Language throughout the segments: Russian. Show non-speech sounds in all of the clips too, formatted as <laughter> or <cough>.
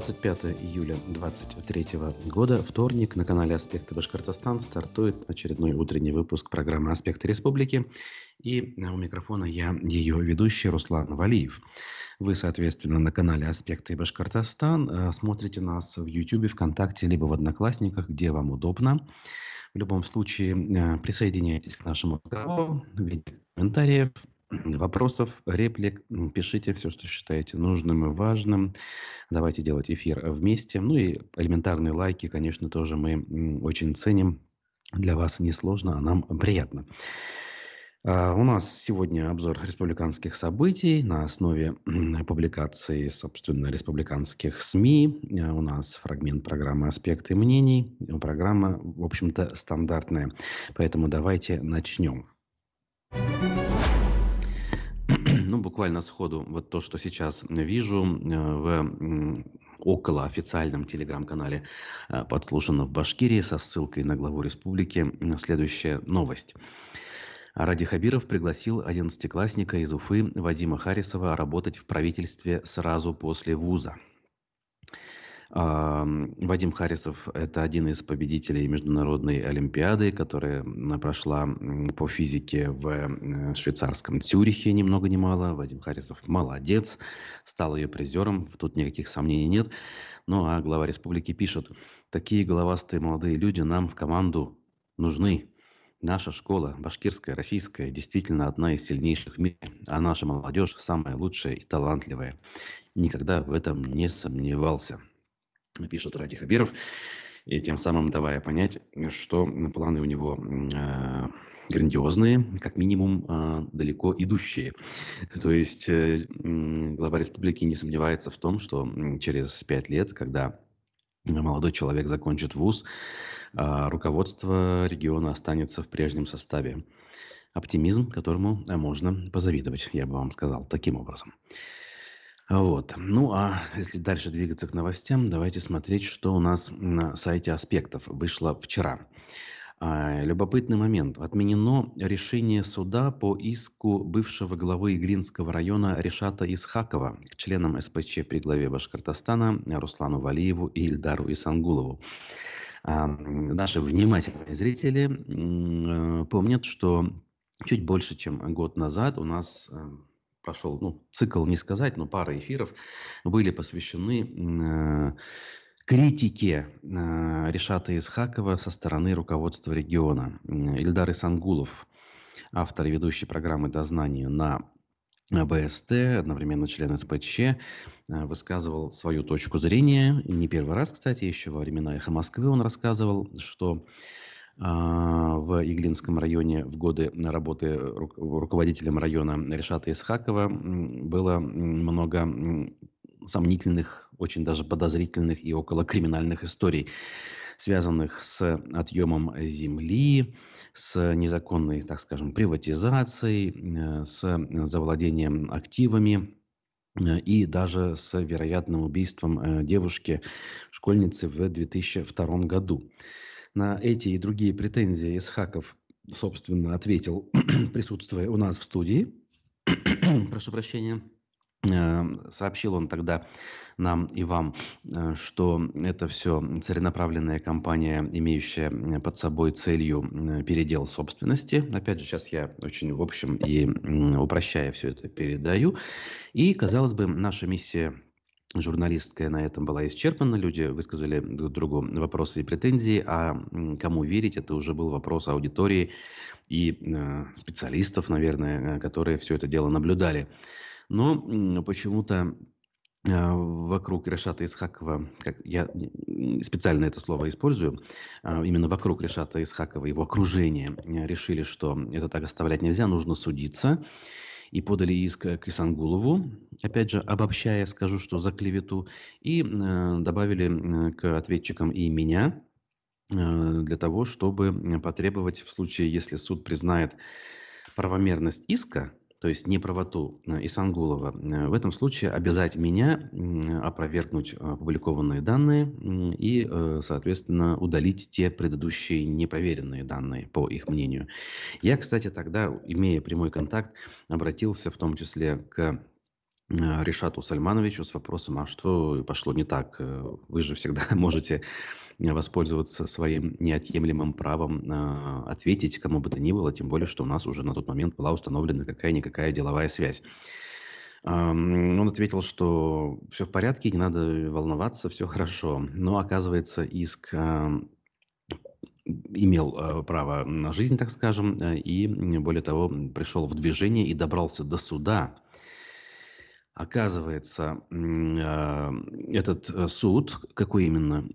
25 июля 2023 года, вторник, на канале «Аспекты Башкортостан» стартует очередной утренний выпуск программы «Аспекты Республики». И у микрофона я, ее ведущий Руслан Валиев. Вы, соответственно, на канале «Аспекты Башкортостан» э, смотрите нас в YouTube, ВКонтакте, либо в Одноклассниках, где вам удобно. В любом случае, э, присоединяйтесь к нашему разговору в виде комментариев, Вопросов, реплик, пишите все, что считаете нужным и важным. Давайте делать эфир вместе. Ну и элементарные лайки, конечно, тоже мы очень ценим. Для вас несложно, а нам приятно. А, у нас сегодня обзор республиканских событий на основе публикации, собственно, республиканских СМИ. А, у нас фрагмент программы «Аспекты мнений». Программа, в общем-то, стандартная. Поэтому давайте начнем буквально сходу вот то, что сейчас вижу э, в около официальном телеграм-канале э, «Подслушано в Башкирии» со ссылкой на главу республики следующая новость. Ради Хабиров пригласил одиннадцатиклассника из Уфы Вадима Харисова работать в правительстве сразу после вуза. А, Вадим Харисов – это один из победителей Международной Олимпиады, которая прошла по физике в э, швейцарском Цюрихе ни много ни мало. Вадим Харисов молодец, стал ее призером, тут никаких сомнений нет. Ну а глава республики пишет, такие головастые молодые люди нам в команду нужны. Наша школа, башкирская, российская, действительно одна из сильнейших в мире, а наша молодежь самая лучшая и талантливая. Никогда в этом не сомневался пишет Ради Хабиров, и тем самым давая понять, что планы у него э, грандиозные, как минимум э, далеко идущие. То есть э, глава республики не сомневается в том, что через пять лет, когда молодой человек закончит вуз, а, руководство региона останется в прежнем составе. Оптимизм, которому можно позавидовать, я бы вам сказал, таким образом. Вот. Ну а если дальше двигаться к новостям, давайте смотреть, что у нас на сайте аспектов вышло вчера. А, любопытный момент. Отменено решение суда по иску бывшего главы Игринского района Решата Исхакова к членам СПЧ при главе Башкортостана Руслану Валиеву и Ильдару Исангулову. А, наши внимательные зрители э, помнят, что чуть больше, чем год назад у нас э, прошел, ну, цикл не сказать, но пара эфиров были посвящены э, критике э, Решата Исхакова со стороны руководства региона. Ильдар Исангулов, автор и ведущий программы «Дознание» на БСТ, одновременно член СПЧ, э, высказывал свою точку зрения. Не первый раз, кстати, еще во времена «Эхо Москвы» он рассказывал, что а, в Иглинском районе в годы работы руководителем района Решата Исхакова было много сомнительных, очень даже подозрительных и около криминальных историй, связанных с отъемом земли, с незаконной, так скажем, приватизацией, э, с завладением активами э, и даже с вероятным убийством э, девушки, школьницы в 2002 году. На эти и другие претензии Исхаков, собственно, ответил, <clears throat> присутствуя у нас в студии. <clears throat> Прошу прощения. Эм, сообщил он тогда нам и вам, э, что это все целенаправленная компания, имеющая э, под собой целью э, передел собственности. Опять же, сейчас я очень в общем и упрощая все это передаю. И, казалось бы, наша миссия журналистская на этом была исчерпана. Люди высказали друг другу вопросы и претензии, а кому верить, это уже был вопрос аудитории и э, специалистов, наверное, э, которые все это дело наблюдали. Но почему-то э, вокруг Решата Исхакова, как я специально это слово использую, а, именно вокруг Решата Исхакова, его окружение решили, что это так оставлять нельзя, нужно судиться и подали иск э, к Исангулову. Опять же, обобщая, скажу, что за клевету. И э, добавили к ответчикам и меня э, для того, чтобы потребовать в случае, если суд признает правомерность иска, то есть неправоту э, Исангулова. Э, в этом случае обязать меня опровергнуть э, опубликованные данные и, соответственно, удалить те предыдущие непроверенные данные, по их мнению. Я, кстати, тогда, имея прямой контакт, обратился в том числе к Э, Решату Сальмановичу с вопросом, а что пошло не так? Вы же всегда <laughs> можете воспользоваться своим неотъемлемым правом э, ответить кому бы то ни было, тем более, что у нас уже на тот момент была установлена какая-никакая деловая связь. Он ответил, что все в порядке, не надо волноваться, все хорошо. Но оказывается, иск э, имел право на жизнь, так скажем, и более того, пришел в движение и добрался до суда. Оказывается, а, этот э, суд, какой именно?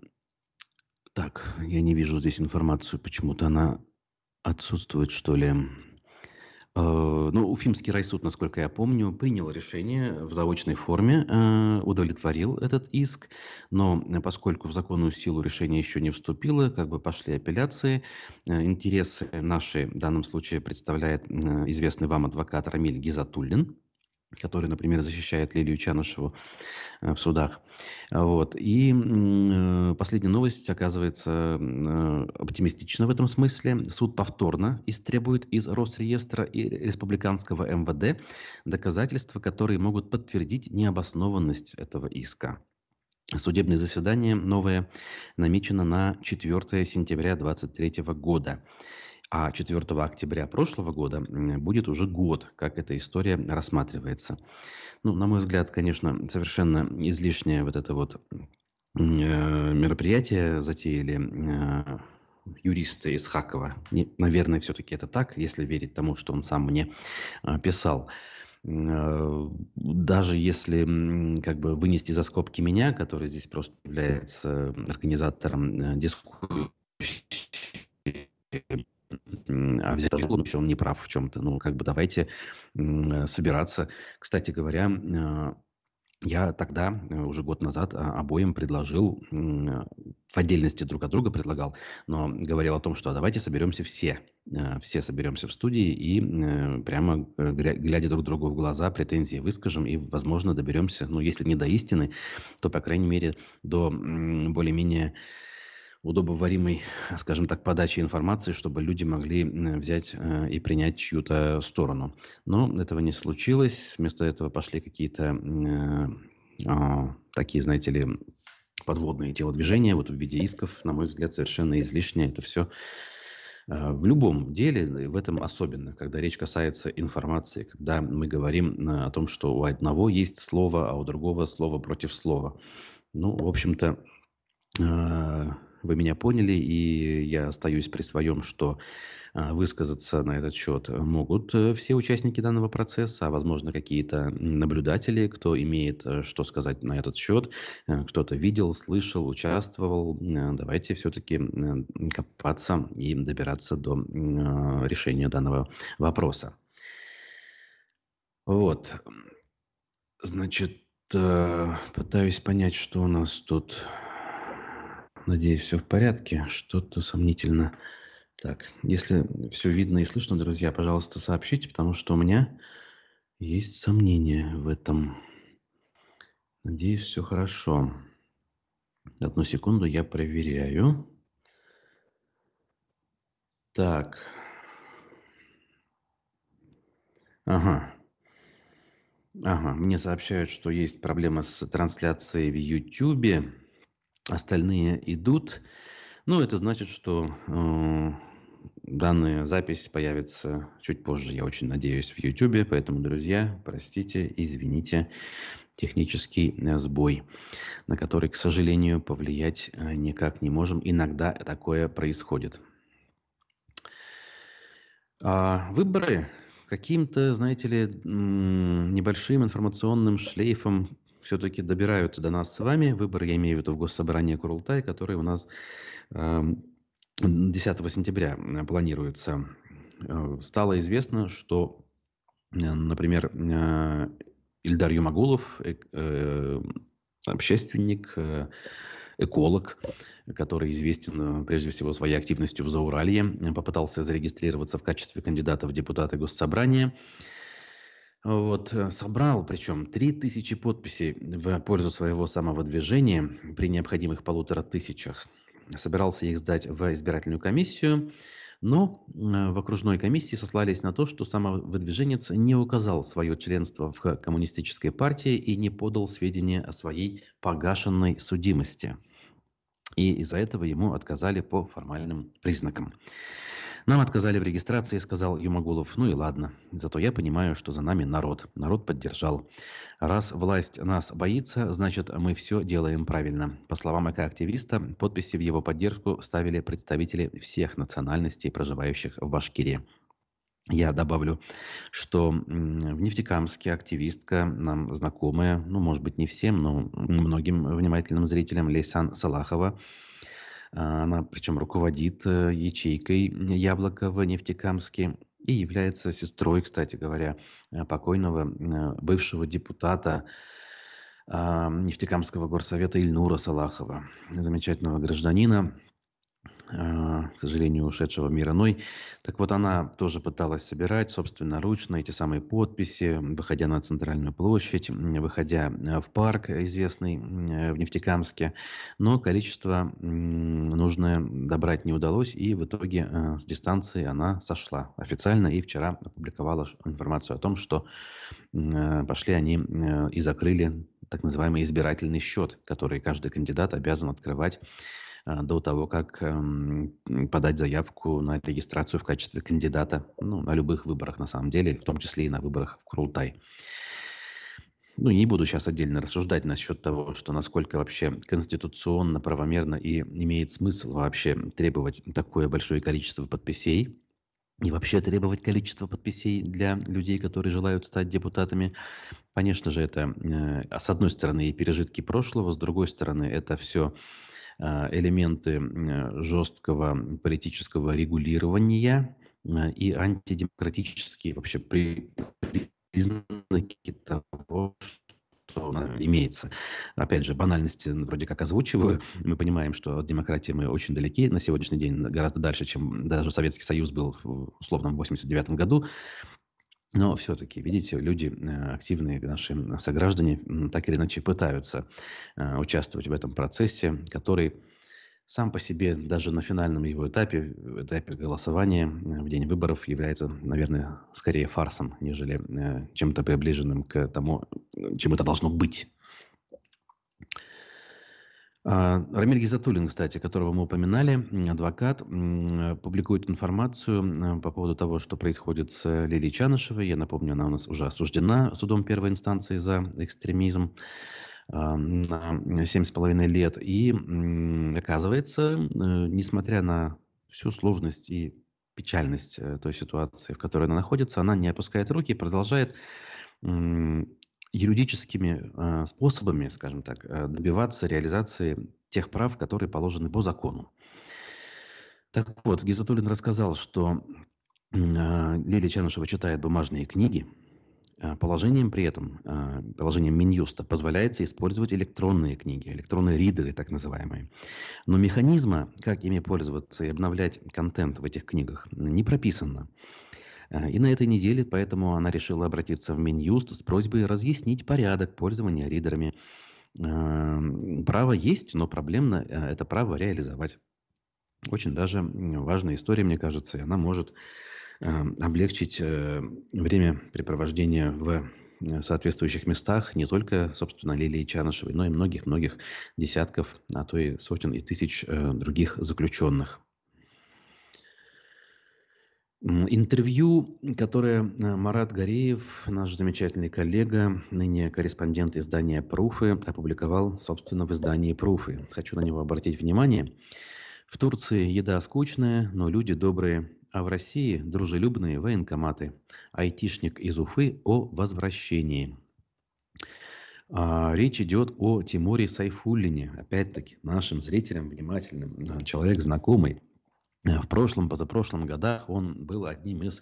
Так, я не вижу здесь информацию, почему-то она отсутствует, что ли. Э, ну, Уфимский райсуд, насколько я помню, принял решение в заочной форме, э, удовлетворил этот иск, но поскольку в законную силу решение еще не вступило, как бы пошли апелляции, интересы наши в данном случае представляет известный вам адвокат Рамиль Гизатуллин, который, например, защищает Лилию Чанышеву э, в судах. А, вот. И э, последняя новость оказывается э, оптимистична в этом смысле. Суд повторно истребует из Росреестра и Республиканского МВД доказательства, которые могут подтвердить необоснованность этого иска. Судебное заседание новое намечено на 4 сентября 2023 года. А 4 октября прошлого года будет уже год, как эта история рассматривается. Ну, на мой взгляд, конечно, совершенно излишнее вот это вот э, мероприятие затеяли э, юристы из Хакова. наверное, все-таки это так, если верить тому, что он сам мне э, писал. Даже если как бы вынести за скобки меня, который здесь просто является организатором дискуссии, а взять ну, он, он не прав в чем-то. Ну, как бы давайте э, собираться. Кстати говоря, э, я тогда, э, уже год назад, а, обоим предложил, в отдельности друг от друга предлагал, но говорил о том, что давайте соберемся все, все соберемся в студии и прямо глядя друг другу в глаза, претензии выскажем и, возможно, доберемся, ну, если не до истины, то, по крайней мере, до более-менее удобоваримой, скажем так, подачи информации, чтобы люди могли э, взять э, и принять чью-то сторону. Но этого не случилось. Вместо этого пошли какие-то э, а, такие, знаете ли, подводные телодвижения вот в виде исков, на мой взгляд, совершенно излишнее Это все а, в любом деле, в этом особенно, когда речь касается информации, когда мы говорим о том, что у одного есть слово, а у другого слово против слова. Ну, в общем-то, а, вы меня поняли, и я остаюсь при своем, что а, высказаться на этот счет могут э, все участники данного процесса, а возможно какие-то наблюдатели, кто имеет э, что сказать на этот счет, э, кто-то видел, слышал, участвовал. Давайте все-таки копаться и добираться до решения данного вопроса. Вот. Значит, пытаюсь понять, что у нас тут Надеюсь, все в порядке. Что-то сомнительно. Так, если все видно и слышно, друзья, пожалуйста, сообщите, потому что у меня есть сомнения в этом. Надеюсь, все хорошо. Одну секунду я проверяю. Так. Ага. Ага, мне сообщают, что есть проблема с трансляцией в YouTube остальные идут. Ну, это значит, что э, данная запись появится чуть позже, я очень надеюсь, в YouTube. Поэтому, друзья, простите, извините, технический э, сбой, на который, к сожалению, повлиять э, никак не можем. Иногда такое происходит. А выборы каким-то, знаете ли, небольшим информационным шлейфом все-таки добираются до нас с вами. Выбор, я имею в виду, в Госсобрании Курултай, который у нас 10 эм, сентября э, планируется. Э, стало известно, что, э, например, Ильдар Юмагулов, общественник, эколог, который известен прежде всего своей активностью в Зауралье, попытался зарегистрироваться в качестве кандидата в депутаты Госсобрания. Вот, э, собрал причем 3000 подписей в пользу своего самовыдвижения при необходимых полутора тысячах. Собирался их сдать в избирательную комиссию, но э, в окружной комиссии сослались на то, что самовыдвиженец не указал свое членство в коммунистической партии и не подал сведения о своей погашенной судимости. И из-за этого ему отказали по формальным признакам. Нам отказали в регистрации, сказал Юмагулов. Ну и ладно. Зато я понимаю, что за нами народ. Народ поддержал. Раз власть нас боится, значит мы все делаем правильно. По словам эк подписи в его поддержку ставили представители всех национальностей, проживающих в Башкирии. Я добавлю, что в Нефтекамске активистка, нам знакомая, ну, может быть, не всем, но многим внимательным зрителям, Лейсан Салахова, а, она причем руководит э, ячейкой яблоко в Нефтекамске и является сестрой, кстати говоря, э, покойного э, бывшего депутата Нефтекамского горсовета Ильнура Салахова, замечательного гражданина, а, к сожалению, ушедшего Мираной, Так вот, она тоже пыталась собирать собственноручно эти самые подписи, выходя на центральную площадь, выходя э, в парк известный э, в Нефтекамске. Но количество нужное добрать не удалось, и в итоге э, с дистанции она сошла официально и вчера опубликовала информацию о том, что пошли они и закрыли так называемый избирательный счет, который каждый кандидат обязан открывать а, до того, как эм, подать заявку на регистрацию в качестве кандидата ну, на любых выборах на самом деле, в том числе и на выборах в Крултай. Ну, не буду сейчас отдельно рассуждать насчет того, что насколько вообще конституционно, правомерно и имеет смысл вообще требовать такое большое количество подписей, и вообще требовать количество подписей для людей, которые желают стать депутатами. Конечно же, это, э, с одной стороны, и пережитки прошлого, с другой стороны, это все а, элементы жесткого политического регулирования а, и антидемократические вообще признаки того, что имеется. Опять же, банальности вроде как озвучиваю. Мы понимаем, что от демократии мы очень далеки на сегодняшний день, гораздо дальше, чем даже Советский Союз был условно в 89 году. Но все-таки, видите, люди, э, активные наши сограждане, так или иначе пытаются э, участвовать в этом процессе, который сам по себе даже на финальном его этапе, этапе голосования э, в день выборов является, наверное, скорее фарсом, нежели чем-то приближенным к тому, чем это должно быть. А, Рамиль Гизатуллин, кстати, которого мы упоминали, адвокат, публикует информацию по поводу того, что происходит с э, Лилией Чанышевой. Я напомню, она у нас уже осуждена судом первой инстанции за экстремизм а, на 7,5 лет. И оказывается, э, несмотря на всю сложность и печальность э, той ситуации, в которой она находится, она не опускает руки и продолжает юридическими э, способами, скажем так, э, добиваться реализации тех прав, которые положены по закону. Так вот, Гизатуллин рассказал, что а, Лилия Чанышева читает бумажные книги. А положением при этом, а, положением Минюста, позволяется использовать электронные книги, электронные ридеры, так называемые. Но механизма, как ими пользоваться и обновлять контент в этих книгах, не прописано. Э, и на этой неделе поэтому она решила обратиться в Минюст с просьбой разъяснить порядок пользования ридерами. Эм, право есть, но проблемно э, это право реализовать. Очень даже важная история, мне кажется, и она может эм, облегчить э, время препровождения в соответствующих местах не только, собственно, Лилии Чанышевой, но и многих-многих десятков, а то и сотен и тысяч других заключенных. Интервью, которое э, Марат Гореев, наш замечательный коллега, ныне корреспондент издания «Пруфы», опубликовал, собственно, в издании «Пруфы». Хочу на него обратить внимание. В Турции еда скучная, но люди добрые. А в России дружелюбные военкоматы. Айтишник из Уфы о возвращении. А, речь идет о Тимуре Сайфуллине. Опять-таки, нашим зрителям внимательным. Человек знакомый. Э, в прошлом, позапрошлом годах он был одним из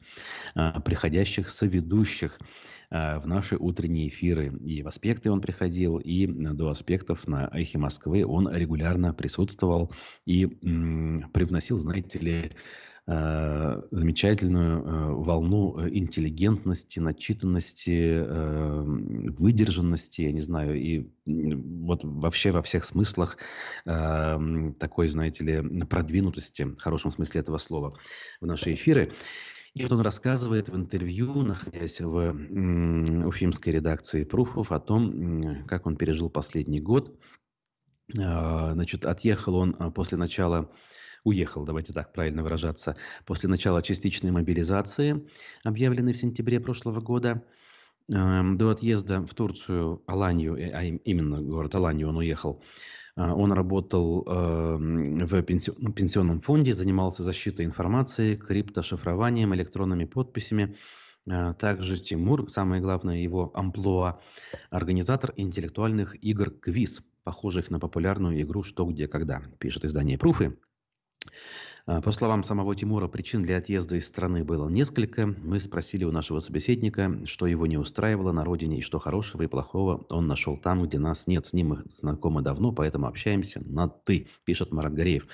а, приходящих соведущих а, в наши утренние эфиры. И в «Аспекты» он приходил, и э, до «Аспектов» на «Эхе Москвы» он регулярно присутствовал и м, привносил, знаете ли, э, замечательную волну интеллигентности, начитанности, выдержанности, я не знаю, и вот вообще во всех смыслах э, такой, знаете ли, продвинутости, в хорошем смысле этого слова, в наши эфиры. И вот он рассказывает в интервью, находясь в уфимской редакции Пруфов, о том, как он пережил последний год. А, значит, отъехал он а, после начала уехал, давайте так правильно выражаться, после начала частичной мобилизации, объявленной в сентябре прошлого года. Эм, до отъезда в Турцию Аланию, э, а именно город Аланию он уехал, э, он работал эм, в ну, пенсионном фонде, занимался защитой информации, криптошифрованием, электронными подписями. Э, также Тимур, самое главное его амплуа, организатор интеллектуальных игр «Квиз», похожих на популярную игру «Что, где, когда», пишет издание «Пруфы». А, по словам самого Тимура, причин для отъезда из страны было несколько. Мы спросили у нашего собеседника, что его не устраивало на родине и что хорошего и плохого он нашел там, где нас нет. С ним мы знакомы давно, поэтому общаемся на «ты», пишет Марат Гореев.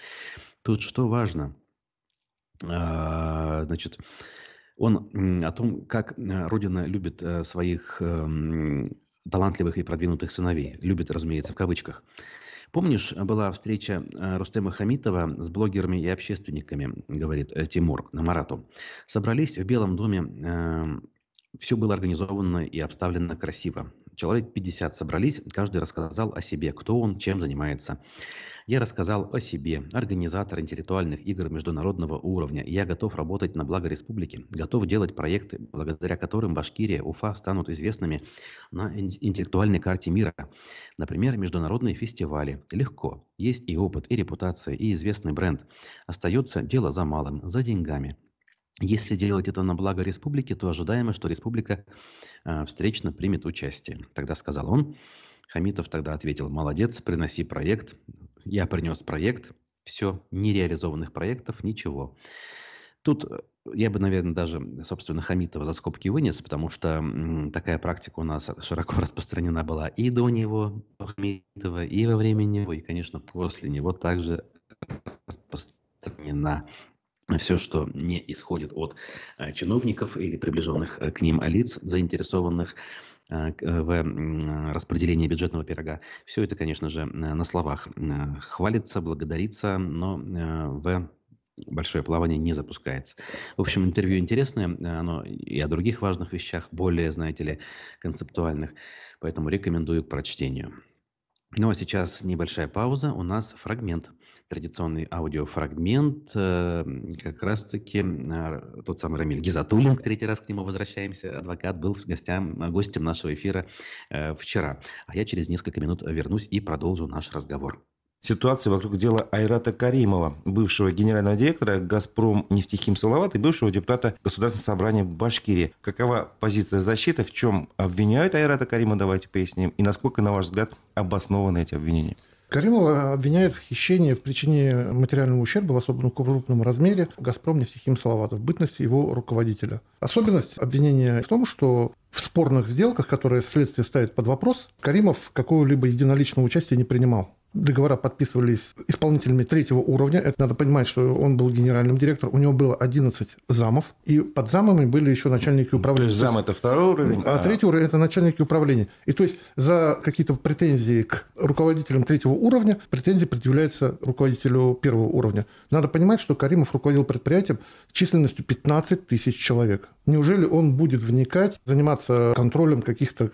Тут что важно? А, значит, он о том, как э, Родина любит э, своих эм, талантливых и продвинутых сыновей. Любит, разумеется, в кавычках. Помнишь, была встреча э, Рустема Хамитова с блогерами и общественниками, говорит э, Тимур на Марату. Собрались в Белом доме, э, все было организовано и обставлено красиво. Человек 50 собрались, каждый рассказал о себе, кто он, чем занимается. Я рассказал о себе, организатор интеллектуальных игр международного уровня. Я готов работать на благо республики, готов делать проекты, благодаря которым Башкирия, Уфа станут известными на интеллектуальной карте мира. Например, международные фестивали. Легко. Есть и опыт, и репутация, и известный бренд. Остается дело за малым, за деньгами. Если делать это на благо республики, то ожидаемо, что республика э, встречно примет участие. Тогда сказал он. Хамитов тогда ответил, молодец, приноси проект. Я принес проект. Все, нереализованных проектов, ничего. Тут э, я бы, наверное, даже, собственно, Хамитова за скобки вынес, потому что такая практика у нас широко <laughs> распространена была и до него, Хамитова, и во время него, и, конечно, после него также распространена все, что не исходит от э, чиновников или приближенных э, к ним лиц, заинтересованных э, в распределении бюджетного пирога. Все это, конечно же, на словах хвалится, благодарится, но в большое плавание не запускается. В общем, интервью интересное, оно и о других важных вещах, более, знаете ли, концептуальных, поэтому рекомендую к прочтению. Ну а сейчас небольшая пауза, у нас фрагмент – традиционный аудиофрагмент, э, как раз-таки э, тот самый Рамиль Гизатуллин, третий раз к нему возвращаемся, адвокат, был гостям, гостем нашего эфира э, вчера. А я через несколько минут вернусь и продолжу наш разговор. Ситуация вокруг дела Айрата Каримова, бывшего генерального директора «Газпром» Нефтехим Салават и бывшего депутата Государственного собрания Башкирии. Какова позиция защиты, в чем обвиняют Айрата Карима, давайте поясним, и насколько, на ваш взгляд, обоснованы эти обвинения? Каримова э, обвиняют в хищении в причине материального ущерба в особенно ну, крупном размере «Газпром» нефтехим Салавата в бытности его руководителя. Особенность обвинения в том, что в спорных сделках, которые следствие ставит под вопрос, Каримов какого-либо единоличного участия не принимал договора подписывались исполнителями третьего уровня. Это надо понимать, что он был генеральным директором. У него было 11 замов, и под замами были еще начальники управления. То есть зам – это второй уровень? А, а третий уровень – это начальники управления. И то есть за какие-то претензии к руководителям третьего уровня претензии предъявляются руководителю первого уровня. Надо понимать, что Каримов руководил предприятием численностью 15 тысяч человек. Неужели он будет вникать, заниматься контролем каких-то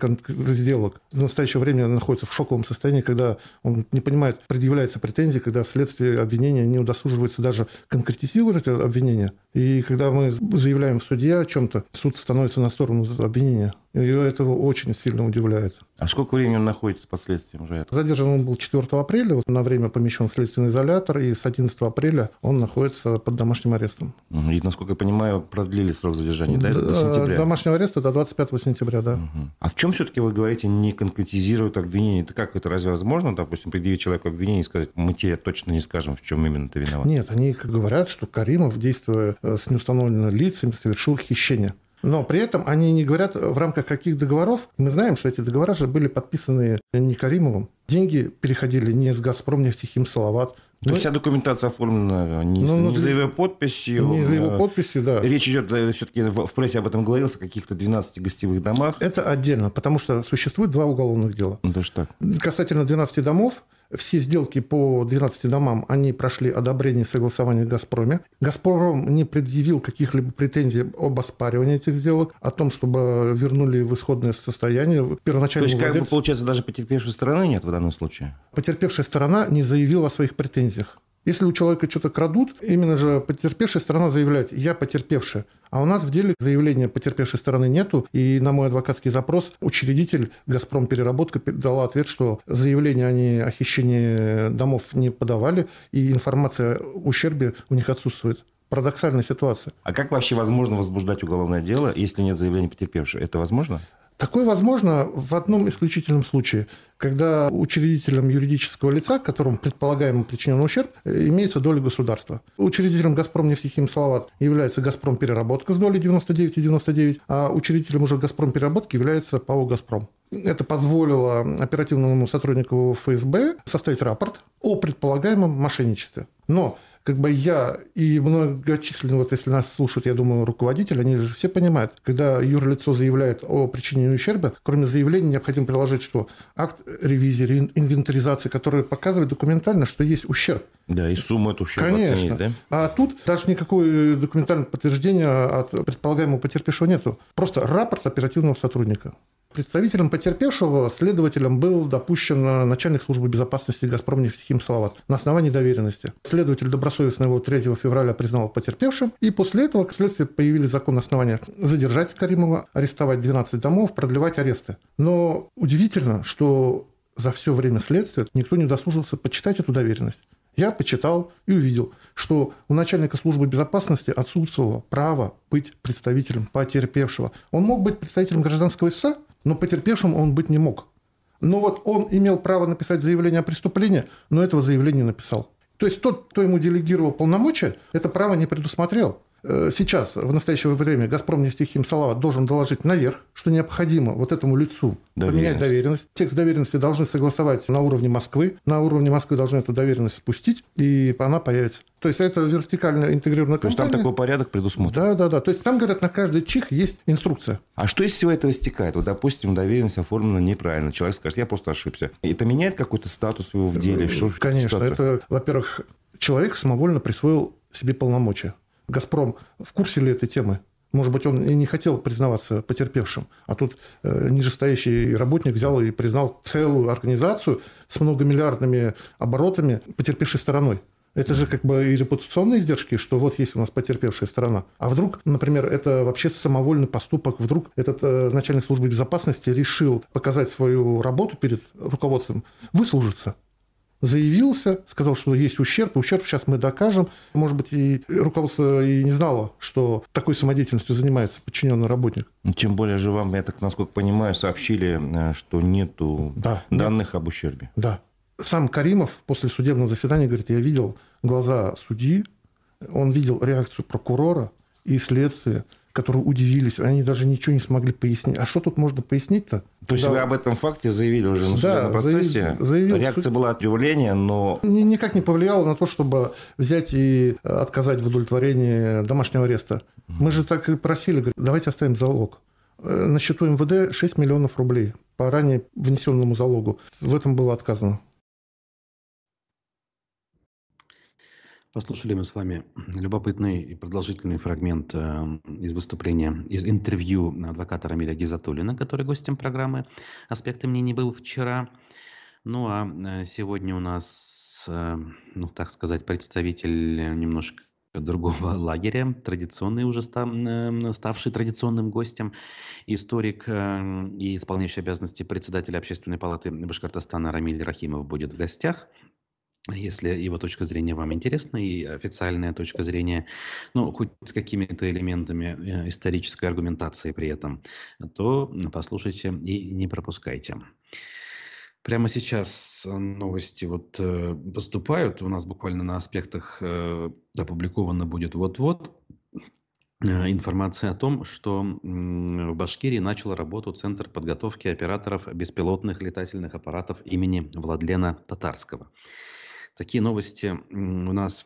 сделок? В настоящее время находится в шоковом состоянии, когда он не понимает, предъявляется претензии, когда следствие обвинения не удосуживается даже конкретизировать это обвинение. И когда мы заявляем в суде о чем-то, суд становится на сторону обвинения. Ее этого очень сильно удивляет. А сколько времени он находится под следствием уже? Этого? Задержан он был 4 апреля, вот на время помещен в следственный изолятор, и с 11 апреля он находится под домашним арестом. И, насколько я понимаю, продлили срок задержания да, до э, сентября? Домашнего ареста до 25 сентября, да. Угу. А в чем все-таки, вы говорите, не конкретизируют обвинение? Это как это разве возможно, допустим, предъявить человеку обвинение и сказать, мы тебе точно не скажем, в чем именно ты виноват? Нет, они говорят, что Каримов, действуя э, с неустановленными лицами, совершил хищение. Но при этом они не говорят, э, в рамках каких договоров. Мы знаем, что эти договора же были подписаны э, не Каримовым. Деньги переходили не с «Газпром», не с «Тихим Салават», то ну, вся документация оформлена э, не, ну, ну, не за его подписью. Не за его подписью, да. Речь идет, все-таки в прессе об этом говорилось, о каких-то 12 гостевых домах. Это отдельно, потому что существует два уголовных дела. Ну, даже так. Касательно 12 домов, все сделки по 12 домам, они прошли одобрение и согласование в «Газпроме». «Газпром» не предъявил каких-либо претензий об оспаривании этих сделок, о том, чтобы вернули в исходное состояние первоначально. То есть, владельца. как бы, получается, даже потерпевшей стороны нет в данном случае? Потерпевшая сторона не заявила о своих претензиях. Если у человека что-то крадут, именно же потерпевшая сторона заявляет «я потерпевшая». А у нас в деле заявления потерпевшей стороны нету, и на мой адвокатский запрос учредитель «Газпром Переработка» дала ответ, что заявление о хищении домов не подавали, и информация о ущербе у них отсутствует парадоксальная ситуация. А как вообще возможно возбуждать уголовное дело, если нет заявления потерпевшего? Это возможно? Такое возможно в одном исключительном случае, когда учредителем юридического лица, которому предполагаемо причинен ущерб, имеется доля государства. Учредителем «Газпром» нефтехим «Салават» является «Газпром Переработка» с долей 99,99, а учредителем уже «Газпром Переработки» является ПАО «Газпром». Это позволило оперативному сотруднику ФСБ составить рапорт о предполагаемом мошенничестве. Но как бы я и многочисленные, вот если нас слушают, я думаю, руководители, они же все понимают, когда юрлицо заявляет о причинении ущерба, кроме заявления необходимо приложить что? Акт ревизии, инвентаризации, который показывает документально, что есть ущерб. Да, и сумма эту ущерба Конечно. оценить, да? А тут даже никакого э, документального подтверждения от предполагаемого потерпевшего нету. Просто рапорт оперативного сотрудника. Представителем потерпевшего следователем был допущен э, начальник службы безопасности «Газпром» Нефтехим Салават на основании доверенности. Следователь добросовестно его 3 февраля признал потерпевшим, и после этого вследствие появились законные основания задержать Каримова, арестовать 12 домов, продлевать аресты. Но удивительно, что за все время следствия никто не дослужился почитать эту доверенность. Я почитал и увидел, что у начальника службы безопасности отсутствовало право быть представителем потерпевшего. Он мог быть представителем гражданского ИСА, но потерпевшим он быть не мог. Но вот он имел право написать заявление о преступлении, но этого заявления не написал. То есть тот, кто ему делегировал полномочия, это право не предусмотрел. Э, сейчас, в настоящее время, «Газпром» нефтехим Салават должен доложить наверх, что необходимо вот этому лицу поменять доверенность. Текст доверенности должны согласовать на уровне Москвы. На уровне Москвы должны эту доверенность спустить, и она появится. То есть это вертикально интегрированная компания. То есть там такой порядок предусмотрен. Да, да, да. То есть там, говорят, на каждый чих есть инструкция. А что из всего этого стекает? Вот, допустим, доверенность оформлена неправильно. Человек скажет, я просто ошибся. Это меняет какой-то статус его в деле? Что, Конечно. Ситуация? Это, во-первых, человек самовольно присвоил себе полномочия. Газпром в курсе ли этой темы? Может быть, он и не хотел признаваться потерпевшим, а тут э, нижестоящий работник взял и признал целую организацию с многомиллиардными оборотами потерпевшей стороной. Это же как бы и репутационные издержки, что вот есть у нас потерпевшая сторона. А вдруг, например, это вообще самовольный поступок, вдруг этот э, начальник службы безопасности решил показать свою работу перед руководством, выслужиться – заявился, сказал, что есть ущерб, ущерб сейчас мы докажем. Может быть, и руководство и не знало, что такой самодеятельностью занимается подчиненный работник. Ну, тем более же вам, я так насколько понимаю, сообщили, э, что нету да, данных нет. об ущербе. Да. Сам Каримов после судебного заседания говорит, я видел глаза судьи, он видел реакцию прокурора и следствия которые удивились, они даже ничего не смогли пояснить. А что тут можно пояснить-то? То есть да. вы об этом факте заявили уже на судебном да, процессе? Заявил, Реакция была от удивления, но... Никак не повлияло на то, чтобы взять и э, отказать в удовлетворении домашнего ареста. Мы же так и просили, говорит, давайте оставим залог. Э, на счету МВД 6 миллионов рублей по ранее внесенному залогу. В этом было отказано. Послушали мы с вами любопытный и продолжительный фрагмент эм, из выступления, из интервью адвоката Рамиля Гизатулина, который гостем программы «Аспекты мнений» был вчера. Ну а э, сегодня у нас, э, ну так сказать, представитель немножко другого <laughs> лагеря, традиционный уже эм, ставший традиционным гостем, историк э, и исполняющий обязанности председателя Общественной палаты Башкортостана Рамиль Рахимов будет в гостях если его точка зрения вам интересна, и официальная точка зрения, ну, хоть с какими-то элементами э, исторической аргументации при этом, то послушайте и не пропускайте. Прямо сейчас новости вот э, поступают. У нас буквально на аспектах э, опубликовано будет вот-вот информация о том, что в Башкирии начал работу Центр подготовки операторов беспилотных летательных аппаратов имени Владлена Татарского. Такие новости у нас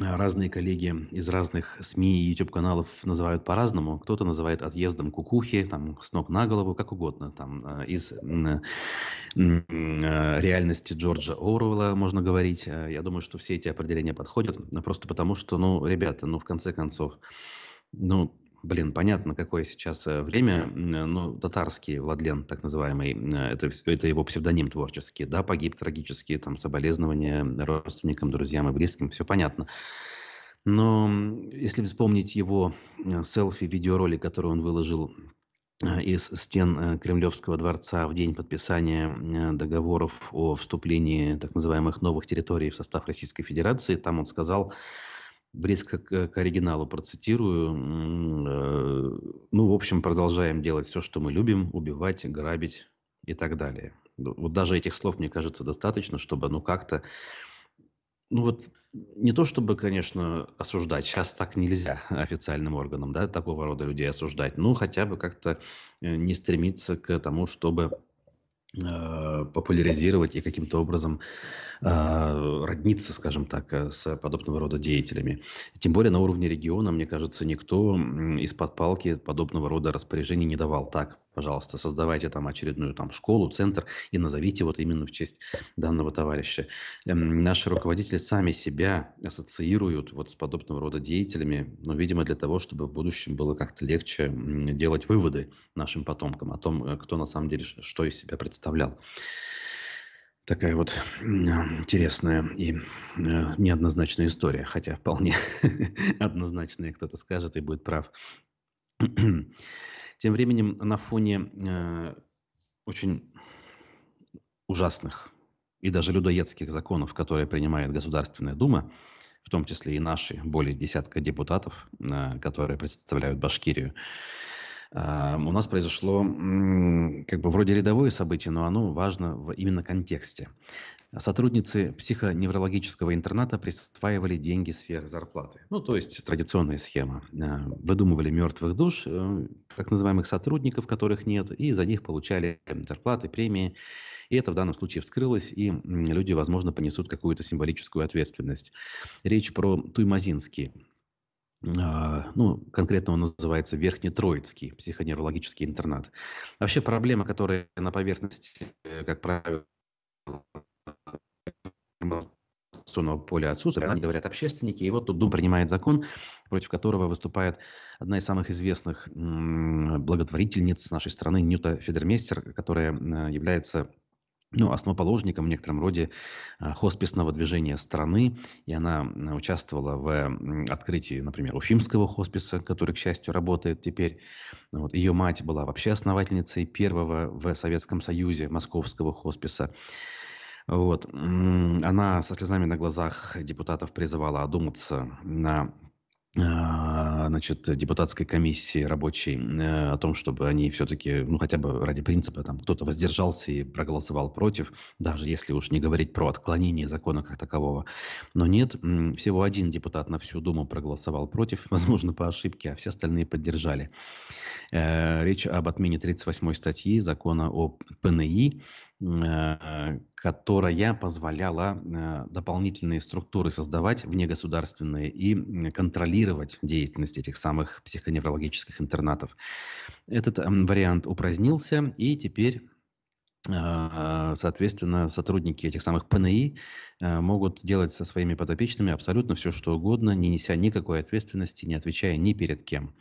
а, разные коллеги из разных СМИ и YouTube-каналов называют по-разному. Кто-то называет отъездом кукухи, там, с ног на голову, как угодно. Там, а, из а, реальности Джорджа Оруэлла можно говорить. Я думаю, что все эти определения подходят. Просто потому, что, ну, ребята, ну, в конце концов, ну, блин, понятно, какое сейчас э, время, ну, татарский Владлен, так называемый, э, это, это его псевдоним творческий, да, погиб трагически, там, соболезнования родственникам, друзьям и близким, все понятно. Но если вспомнить его селфи, видеоролик, который он выложил из стен Кремлевского дворца в день подписания договоров о вступлении так называемых новых территорий в состав Российской Федерации, там он сказал, близко к, э, к оригиналу процитирую. Э, ну, в общем, продолжаем делать все, что мы любим, убивать, грабить и так далее. Ну, вот даже этих слов, мне кажется, достаточно, чтобы, ну, как-то... Ну вот не то чтобы, конечно, осуждать, сейчас так нельзя <laughs> официальным органам, да, такого рода людей осуждать, но хотя бы как-то э, не стремиться к тому, чтобы Э, популяризировать и каким-то образом э, родниться, скажем так, э, с подобного рода деятелями. Тем более на уровне региона, мне кажется, никто из-под палки подобного рода распоряжений не давал так пожалуйста, создавайте там очередную там школу, центр и назовите вот именно в честь данного товарища. Эм, наши руководители сами себя ассоциируют вот с подобного рода деятелями, но, ну, видимо, для того, чтобы в будущем было как-то легче делать выводы нашим потомкам о том, э, кто на самом деле что из себя представлял. Такая вот интересная и э, неоднозначная история, хотя вполне <laughs> однозначная кто-то скажет и будет прав. <clears throat> Тем временем на фоне э, очень ужасных и даже людоедских законов, которые принимает Государственная Дума, в том числе и наши более десятка депутатов, э, которые представляют Башкирию, э, у нас произошло как бы вроде рядовое событие, но оно важно именно в контексте сотрудницы психоневрологического интерната присваивали деньги сверх зарплаты. Ну, то есть традиционная схема. Э, выдумывали мертвых душ, э, так называемых сотрудников, которых нет, и за них получали эм, зарплаты, премии. И это в данном случае вскрылось, и люди, возможно, понесут какую-то символическую ответственность. Речь про Туймазинский э, ну, конкретно он называется Верхнетроицкий психоневрологический интернат. Вообще проблема, которая на поверхности, как правило, информационного поля отсутствует, они говорят общественники. И вот тут Дум принимает закон, против которого выступает одна из самых известных благотворительниц нашей страны Нюта Федермейстер, которая э, является ну, основоположником в некотором роде э, хосписного движения страны. И она участвовала в открытии, например, Уфимского хосписа, который, к счастью, работает теперь. Вот, ее мать была вообще основательницей первого в Советском Союзе московского хосписа. Вот. Она со слезами на глазах депутатов призывала одуматься на а, значит, депутатской комиссии рабочей э, о том, чтобы они все-таки, ну, хотя бы ради принципа, там, кто-то воздержался и проголосовал против, даже если уж не говорить про отклонение закона как такового. Но нет, всего один депутат на всю Думу проголосовал против, <laughs> возможно, по ошибке, а все остальные поддержали. Э, речь об отмене 38 статьи закона о ПНИ, э, которая позволяла э, дополнительные структуры создавать внегосударственные и контролировать деятельность этих самых психоневрологических интернатов. Этот эм, вариант упразднился, и теперь а, соответственно, сотрудники этих самых ПНИ а, могут делать со своими подопечными абсолютно все, что угодно, не неся никакой ответственности, не отвечая ни перед кем.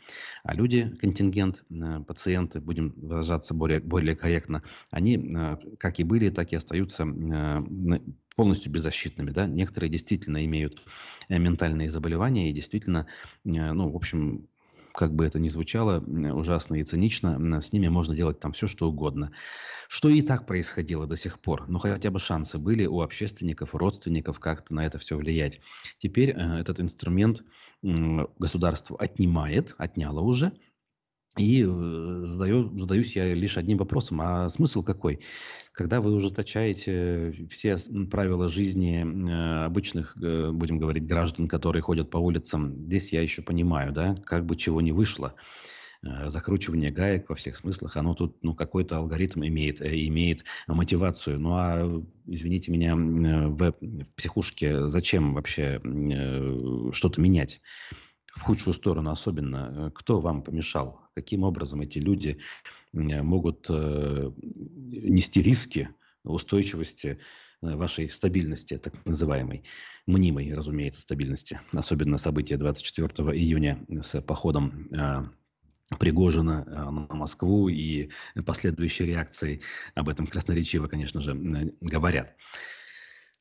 А люди, контингент, а, пациенты, будем выражаться более, более корректно, они как и были, так и остаются полностью беззащитными. Да? Некоторые действительно имеют э, ментальные заболевания и действительно, э, ну, в общем, как бы это ни звучало ужасно и цинично, с ними можно делать там все, что угодно. Что и так происходило до сих пор, но хотя бы шансы были у общественников, родственников как-то на это все влиять. Теперь э, этот инструмент государство отнимает, отняло уже, и э, задаю, задаюсь я лишь одним вопросом. А смысл какой? Когда вы ужесточаете все правила жизни э, обычных, э, будем говорить, граждан, которые ходят по улицам, здесь я еще понимаю, да, как бы чего не вышло. Закручивание гаек во всех смыслах, оно тут, ну, какой-то алгоритм имеет, имеет мотивацию. Ну, а, извините меня, в психушке зачем вообще что-то менять? В худшую сторону особенно. Кто вам помешал? каким образом эти люди э, могут э, нести риски устойчивости э, вашей стабильности, так называемой, мнимой, разумеется, стабильности. Особенно события 24 июня с походом Пригожина на Москву и последующие реакции об этом красноречиво, конечно же, говорят.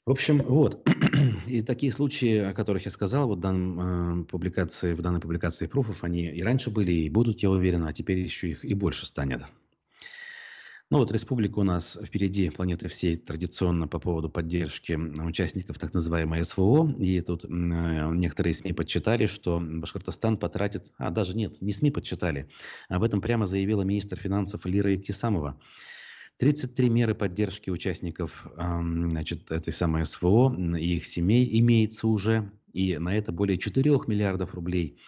В общем, вот, <clears throat> И такие случаи, о которых я сказал, вот в, данном, э, публикации, в данной публикации пруфов, они и раньше были, и будут, я уверен, а теперь еще их и больше станет. Ну вот республика у нас впереди планеты всей традиционно по поводу поддержки участников так называемой СВО. И тут э, некоторые СМИ подсчитали, что Башкортостан потратит... А даже нет, не СМИ подсчитали. Об этом прямо заявила министр финансов Лира Икисамова. 33 меры поддержки участников значит, этой самой СВО и их семей имеется уже, и на это более 4 миллиардов рублей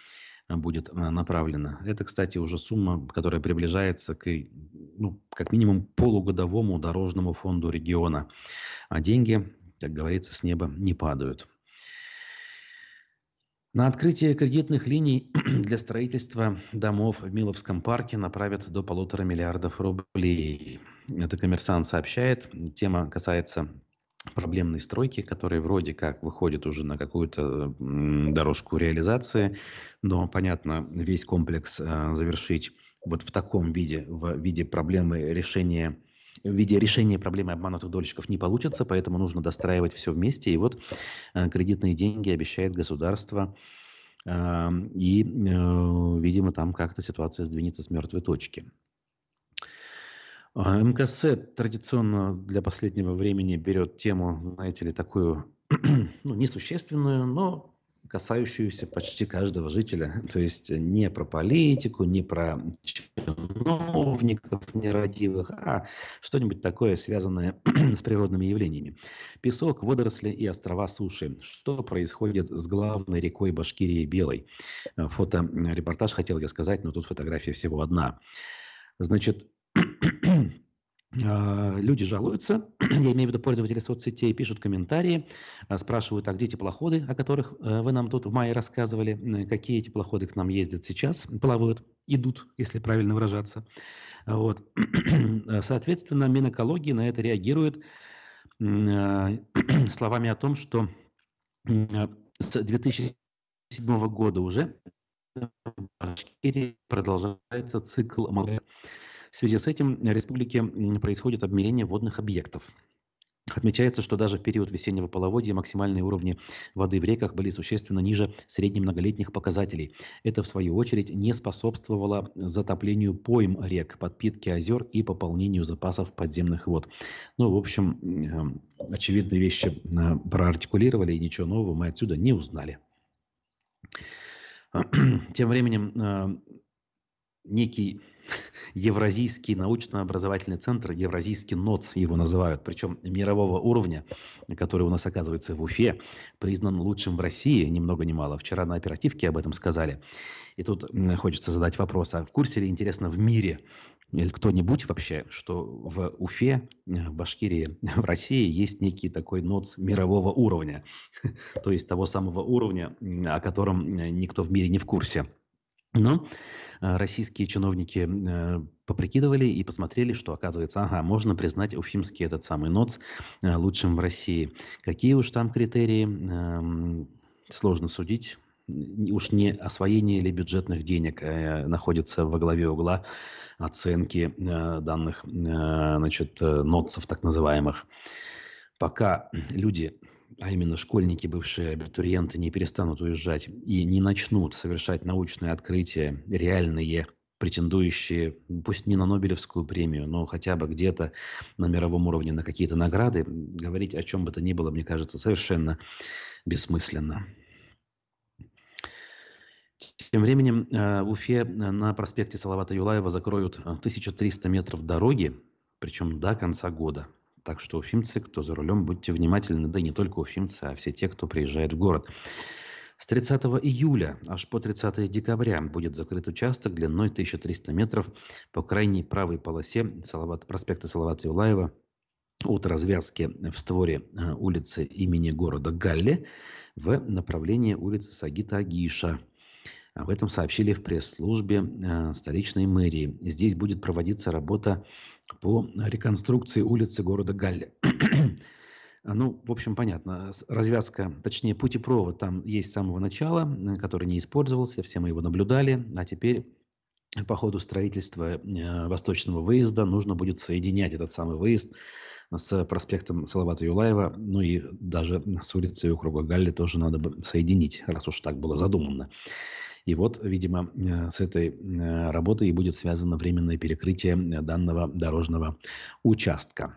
а, будет а, направлено. Это, кстати, уже сумма, которая приближается к, ну, как минимум, полугодовому дорожному фонду региона. А деньги, как говорится, с неба не падают. На открытие кредитных линий <clears throat> для строительства домов в Миловском парке направят до полутора миллиардов рублей. Это коммерсант сообщает. Тема касается проблемной стройки, которая вроде как выходит уже на какую-то дорожку реализации, но, понятно, весь комплекс э, завершить вот в таком виде, в виде проблемы решения в виде решения проблемы обманутых дольщиков не получится, поэтому нужно достраивать все вместе. И вот э, кредитные деньги обещает государство. Э, и, э, видимо, там как-то ситуация сдвинется с мертвой точки. А, МКС традиционно для последнего времени берет тему, знаете ли, такую <clears throat> ну, несущественную, но касающуюся почти каждого жителя. <laughs> То есть не про политику, не про чиновников нерадивых, а что-нибудь такое, связанное <clears throat> с природными явлениями. Песок, водоросли и острова суши. Что происходит с главной рекой Башкирии Белой? Э, Фоторепортаж хотел я сказать, но тут фотография всего одна. Значит, а, люди жалуются, <clears throat> я имею в виду пользователи соцсетей, пишут комментарии, а, спрашивают, а где теплоходы, о которых э, вы нам тут в мае рассказывали, э, какие теплоходы к нам ездят сейчас, плавают, идут, если правильно выражаться. Вот. <clears throat> А, соответственно, Минэкология на это реагирует <clears throat> словами о том, что с 2007 года уже в Башкирии продолжается цикл в связи с этим в республике происходит обмирение водных объектов. Отмечается, что даже в период весеннего половодья максимальные уровни воды в реках были существенно ниже среднемноголетних показателей. Это, в свою очередь, не способствовало затоплению пойм рек, подпитке озер и пополнению запасов подземных вод. Ну, в общем, э, очевидные вещи э, проартикулировали, и ничего нового мы отсюда не узнали. Тем временем, э, некий Евразийский научно-образовательный центр, Евразийский НОЦ его называют, причем мирового уровня, который у нас оказывается в Уфе, признан лучшим в России, ни много ни мало. Вчера на оперативке об этом сказали. И тут хочется задать вопрос, а в курсе ли, интересно, в мире или кто-нибудь вообще, что в Уфе, э, в Башкирии, <laughs> в России есть некий такой НОЦ мирового уровня, <laughs> то есть того самого уровня, о котором э, никто в мире не в курсе. Но а, российские чиновники э, поприкидывали и посмотрели, что оказывается, ага, можно признать уфимский этот самый НОЦ э, лучшим в России. Какие уж там критерии, эм, сложно судить. Уж не освоение или бюджетных денег э, находится во главе угла оценки данных значит, нотцев так называемых. Пока люди а именно школьники, бывшие абитуриенты, не перестанут уезжать и не начнут совершать научные открытия, реальные, претендующие, пусть не на Нобелевскую премию, но хотя бы где-то на мировом уровне на какие-то награды, говорить о чем бы то ни было, мне кажется, совершенно бессмысленно. Тем временем э, в Уфе э, на проспекте Салавата Юлаева закроют 1300 э, метров дороги, причем до конца года. Так что уфимцы, кто за рулем, будьте внимательны, да и не только уфимцы, а все те, кто приезжает в город. С 30 июля аж по 30 декабря будет закрыт участок длиной 1300 метров по крайней правой полосе Салават, проспекта Салавата Юлаева от развязки в створе э, улицы имени города Галли в направлении улицы Сагита Агиша. Об этом сообщили в пресс-службе э, столичной мэрии. Здесь будет проводиться работа по реконструкции улицы города Галли. <clears throat> Ну, в общем, понятно. Развязка, точнее, путепровод там есть с самого начала, который не использовался, все мы его наблюдали, а теперь по ходу строительства э, восточного выезда нужно будет соединять этот самый выезд с проспектом Салавата Юлаева, ну и даже с улицей округа Галли тоже надо бы соединить, раз уж так было задумано. И вот, видимо, э, с этой э, работой и будет связано временное перекрытие э, данного дорожного участка.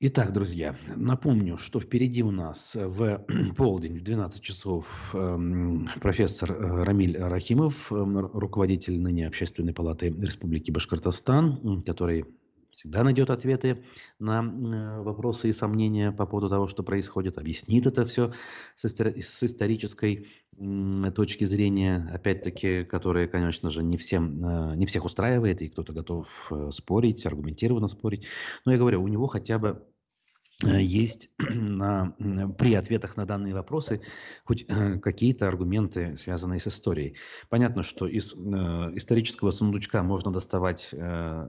Итак, друзья, напомню, что впереди у нас в <clears throat> полдень в 12 часов эм, профессор Рамиль Рахимов, эм, руководитель ныне Общественной палаты Республики Башкортостан, который всегда найдет ответы на э, вопросы и сомнения по поводу того, что происходит, объяснит это все с, исторической точки зрения, опять-таки, которая, конечно же, не, всем, э, не всех устраивает, и кто-то готов э, спорить, аргументированно спорить. Но я говорю, у него хотя бы Э, есть <clears throat> на, при ответах на данные вопросы хоть э, какие-то аргументы, связанные с историей. Понятно, что из э, исторического сундучка можно доставать э,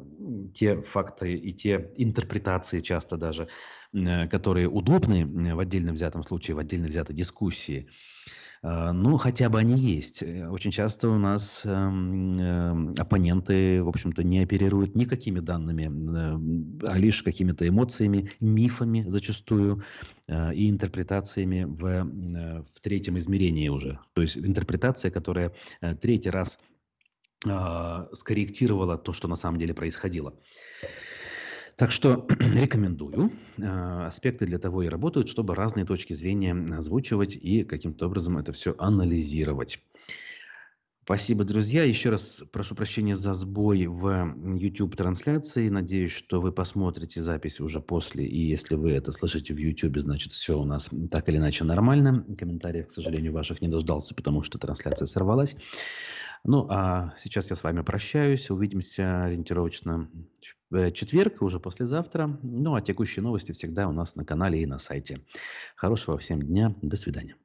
те факты и те интерпретации часто даже, э, которые удобны э, в отдельно взятом случае, в отдельно взятой дискуссии. А, ну, хотя бы они есть. Э, очень часто у нас эм, эм, оппоненты, в общем-то, не оперируют никакими данными, эм, а лишь какими-то эмоциями, мифами зачастую э, и интерпретациями в, э, в третьем измерении уже. То есть интерпретация, которая третий раз а, скорректировала то, что на самом деле происходило. Так что <clears throat> рекомендую. Э, аспекты для того и работают, чтобы разные точки зрения озвучивать и каким-то образом это все анализировать. Спасибо, друзья. Еще раз прошу прощения за сбой в YouTube-трансляции. Надеюсь, что вы посмотрите запись уже после. И если вы это слышите в YouTube, значит, все у нас так или иначе нормально. Комментариев, к сожалению, ваших не дождался, потому что трансляция сорвалась. Ну, а сейчас я с вами прощаюсь. Увидимся ориентировочно э, четверг, уже послезавтра. Ну, а текущие новости всегда у нас на канале и на сайте. Хорошего всем дня. До свидания.